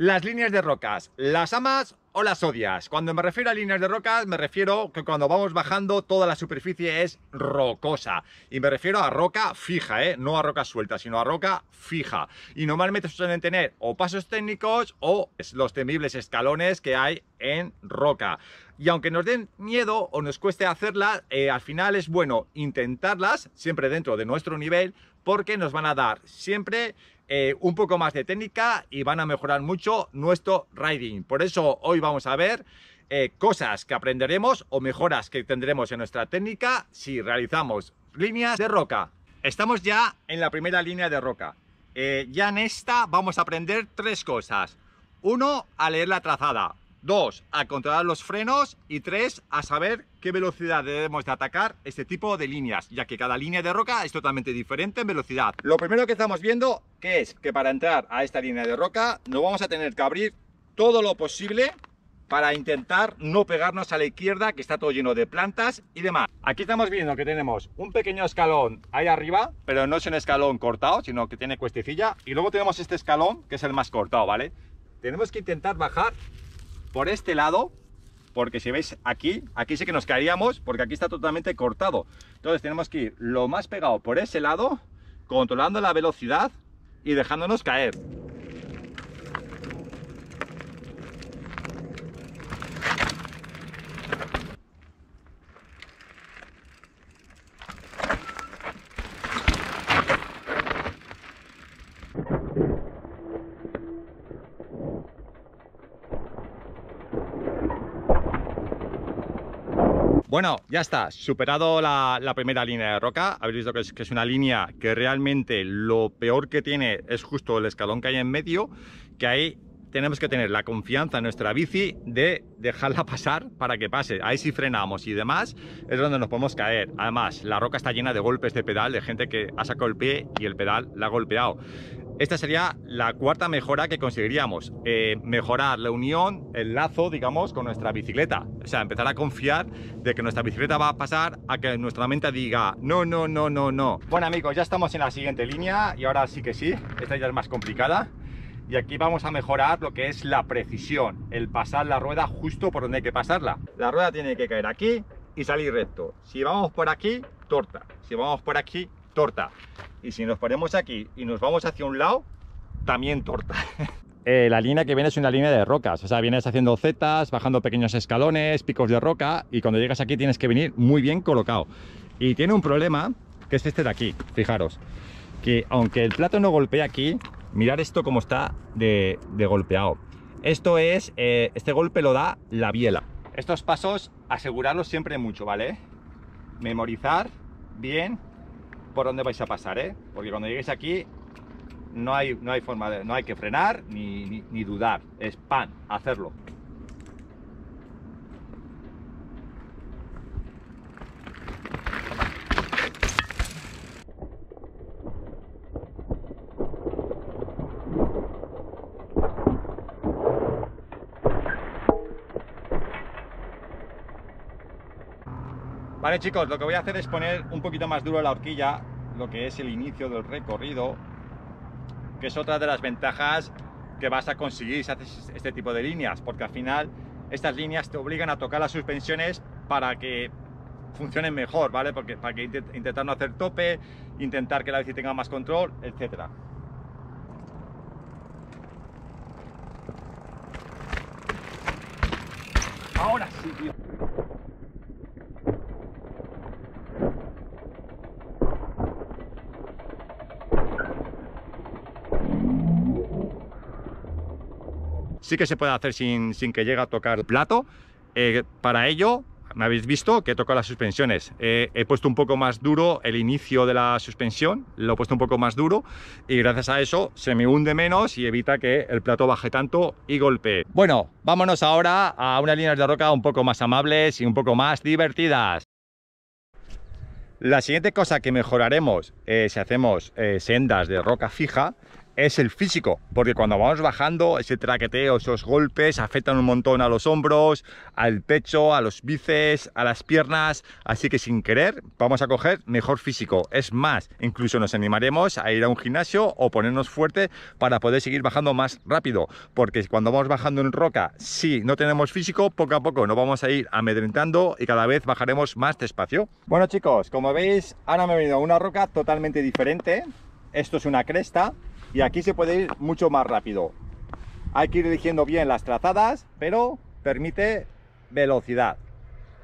Las líneas de rocas, ¿las amas o las odias? Cuando me refiero a líneas de rocas, me refiero que cuando vamos bajando toda la superficie es rocosa. Y me refiero a roca fija, ¿eh? no a roca suelta, sino a roca fija. Y normalmente suelen tener o pasos técnicos o los temibles escalones que hay en roca. Y aunque nos den miedo o nos cueste hacerlas, eh, al final es bueno intentarlas, siempre dentro de nuestro nivel, porque nos van a dar siempre eh, un poco más de técnica y van a mejorar mucho nuestro riding. Por eso hoy vamos a ver eh, cosas que aprenderemos o mejoras que tendremos en nuestra técnica si realizamos líneas de roca. Estamos ya en la primera línea de roca. Eh, ya en esta vamos a aprender tres cosas. Uno, a leer la trazada. Dos, a controlar los frenos. Y tres, a saber qué velocidad debemos de atacar este tipo de líneas, ya que cada línea de roca es totalmente diferente en velocidad. Lo primero que estamos viendo que es que para entrar a esta línea de roca no vamos a tener que abrir todo lo posible para intentar no pegarnos a la izquierda, que está todo lleno de plantas y demás. Aquí estamos viendo que tenemos un pequeño escalón ahí arriba, pero no es un escalón cortado, sino que tiene cuestecilla. Y luego tenemos este escalón, que es el más cortado, ¿vale? Tenemos que intentar bajar por este lado, porque si veis aquí, aquí sí que nos caeríamos, porque aquí está totalmente cortado. Entonces tenemos que ir lo más pegado por ese lado, controlando la velocidad y dejándonos caer. Bueno, ya está, superado la, primera línea de roca, habéis visto que es, que es, una línea que realmente lo peor que tiene es justo el escalón que hay en medio, que ahí tenemos que tener la confianza en nuestra bici de dejarla pasar para que pase. Ahí si frenamos y demás es donde nos podemos caer. Además, la roca está llena de golpes de pedal, de gente que ha sacado el pie y el pedal la ha golpeado. Esta sería la cuarta mejora que conseguiríamos, eh, mejorar la unión, el lazo, digamos, con nuestra bicicleta. O sea, empezar a confiar de que nuestra bicicleta va a pasar a que nuestra mente diga, no, no, no, no, no. Bueno amigos, ya estamos en la siguiente línea y ahora sí que sí, esta ya es más complicada. Y aquí vamos a mejorar lo que es la precisión, el pasar la rueda justo por donde hay que pasarla. La rueda tiene que caer aquí y salir recto. Si vamos por aquí, torta. Si vamos por aquí, torta. Y si nos ponemos aquí y nos vamos hacia un lado, también torta. Eh, la línea que viene es una línea de rocas, o sea, vienes haciendo zetas, bajando pequeños escalones, picos de roca y cuando llegas aquí tienes que venir muy bien colocado. Y tiene un problema que es este de aquí, fijaros, que aunque el plato no golpea aquí, mirar esto como está de, golpeado. Esto es, eh, este golpe lo da la biela. Estos pasos asegurarlos siempre mucho, ¿vale? Memorizar bien por dónde vais a pasar, ¿eh? Porque cuando lleguéis aquí no hay, no hay forma de, no hay que frenar ni, ni dudar, es pan, hacerlo. Vale chicos, lo que voy a hacer es poner un poquito más duro la horquilla, lo que es el inicio del recorrido, que es otra de las ventajas que vas a conseguir si haces este tipo de líneas, porque al final estas líneas te obligan a tocar las suspensiones para que funcionen mejor, ¿vale? Porque para que intentar no hacer tope, intentar que la bici tenga más control, etcétera. Ahora sí, tío. sí que se puede hacer sin, que llegue a tocar el plato. Eh, para ello, me habéis visto que he tocado las suspensiones. Eh, he puesto un poco más duro el inicio de la suspensión, lo he puesto un poco más duro y gracias a eso se me hunde menos y evita que el plato baje tanto y golpee. Bueno, vámonos ahora a unas líneas de roca un poco más amables y un poco más divertidas. La siguiente cosa que mejoraremos eh, si hacemos sendas de roca fija es el físico, porque cuando vamos bajando, ese traqueteo, esos golpes afectan un montón a los hombros, al pecho, a los bíceps, a las piernas, así que sin querer vamos a coger mejor físico. Es más, incluso nos animaremos a ir a un gimnasio o ponernos fuerte para poder seguir bajando más rápido, porque cuando vamos bajando en roca, si no tenemos físico, poco a poco nos vamos a ir amedrentando y cada vez bajaremos más despacio. Bueno chicos, como veis, ahora me ha venido una roca totalmente diferente. Esto es una cresta, y aquí se puede ir mucho más rápido. Hay que ir eligiendo bien las trazadas, pero permite velocidad.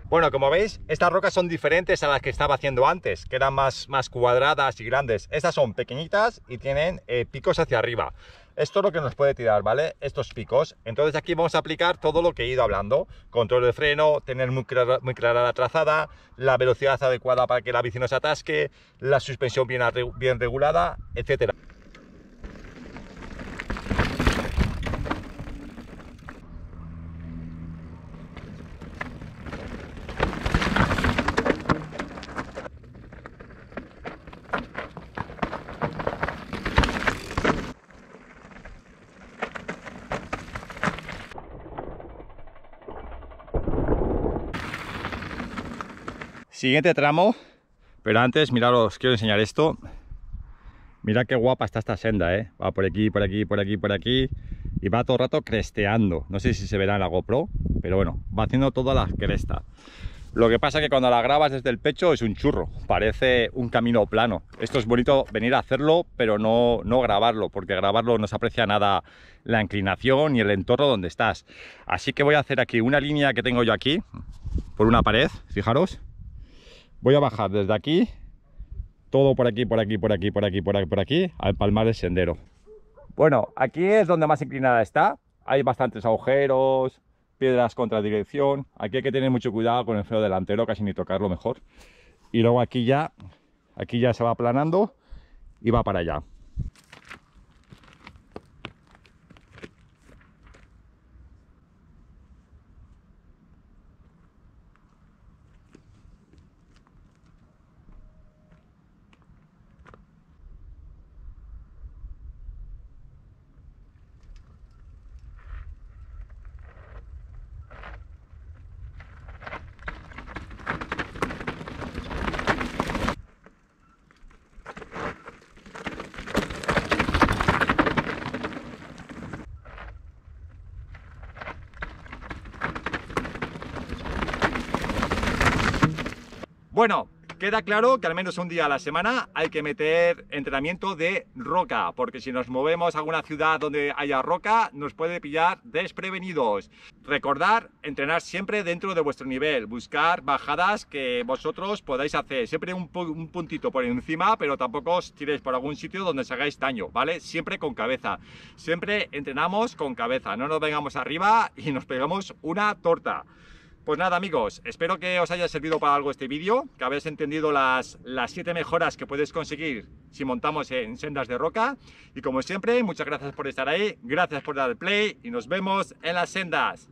Bueno, como veis, estas rocas son diferentes a las que estaba haciendo antes, que eran más, más cuadradas y grandes. Estas son pequeñitas y tienen eh, picos hacia arriba. Esto es lo que nos puede tirar, ¿vale? Estos picos. Entonces aquí vamos a aplicar todo lo que he ido hablando. Control de freno, tener muy clara, la trazada, la velocidad adecuada para que la bici no se atasque, la suspensión bien, bien regulada, etcétera. Siguiente tramo, pero antes, os quiero enseñar esto. mira qué guapa está esta senda, ¿eh? Va por aquí, por aquí, por aquí, por aquí. Y va todo el rato cresteando. No sé si se verá en la GoPro, pero bueno, va haciendo toda la cresta. Lo que pasa es que cuando la grabas desde el pecho es un churro, parece un camino plano. Esto es bonito venir a hacerlo, pero no, no grabarlo, porque grabarlo no se aprecia nada la inclinación y el entorno donde estás. Así que voy a hacer aquí una línea que tengo yo aquí, por una pared, fijaros. Voy a bajar desde aquí, todo por aquí, por aquí, por aquí, por aquí, por aquí, por aquí, al palmar el sendero. Bueno, aquí es donde más inclinada está. Hay bastantes agujeros, piedras contra dirección. Aquí hay que tener mucho cuidado con el feo delantero, casi ni tocarlo mejor. Y luego aquí ya, aquí ya se va aplanando y va para allá. Bueno, queda claro que al menos un día a la semana hay que meter entrenamiento de roca, porque si nos movemos a alguna ciudad donde haya roca, nos puede pillar desprevenidos. Recordar, entrenar siempre dentro de vuestro nivel, buscar bajadas que vosotros podáis hacer, siempre un, puntito por encima, pero tampoco os tiréis por algún sitio donde os hagáis daño, ¿vale? Siempre con cabeza, siempre entrenamos con cabeza, no nos vengamos arriba y nos pegamos una torta. Pues nada amigos, espero que os haya servido para algo este vídeo, que habéis entendido las 7 siete mejoras que puedes conseguir si montamos en sendas de roca. Y como siempre, muchas gracias por estar ahí, gracias por dar play y nos vemos en las sendas.